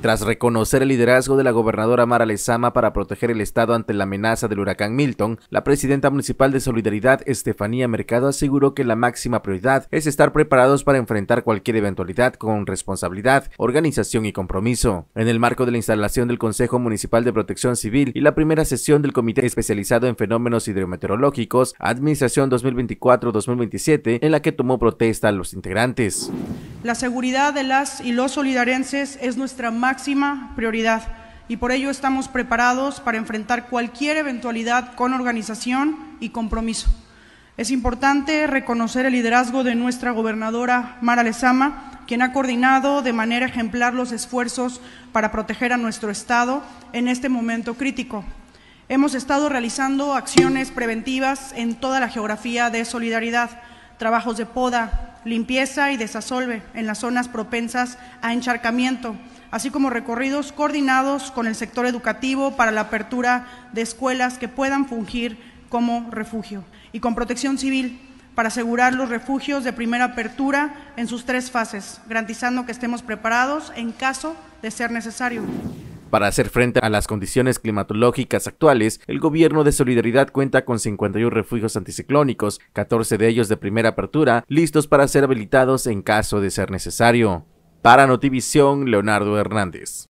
Tras reconocer el liderazgo de la gobernadora Mara Lezama para proteger el estado ante la amenaza del huracán Milton, la presidenta municipal de Solidaridad, Estefanía Mercado, aseguró que la máxima prioridad es estar preparados para enfrentar cualquier eventualidad con responsabilidad, organización y compromiso. En el marco de la instalación del Consejo Municipal de Protección Civil y la primera sesión del Comité Especializado en Fenómenos Hidrometeorológicos, Administración 2024-2027, en la que tomó protesta a los integrantes. La seguridad de las y los solidarenses es nuestra máxima prioridad y por ello estamos preparados para enfrentar cualquier eventualidad con organización y compromiso. Es importante reconocer el liderazgo de nuestra gobernadora Mara Lezama, quien ha coordinado de manera ejemplar los esfuerzos para proteger a nuestro Estado en este momento crítico. Hemos estado realizando acciones preventivas en toda la geografía de solidaridad, trabajos de poda, limpieza y desasolve en las zonas propensas a encharcamiento, así como recorridos coordinados con el sector educativo para la apertura de escuelas que puedan fungir como refugio y con protección civil para asegurar los refugios de primera apertura en sus tres fases, garantizando que estemos preparados en caso de ser necesario. Para hacer frente a las condiciones climatológicas actuales, el gobierno de Solidaridad cuenta con 51 refugios anticiclónicos, 14 de ellos de primera apertura, listos para ser habilitados en caso de ser necesario. Para Notivisión, Leonardo Hernández.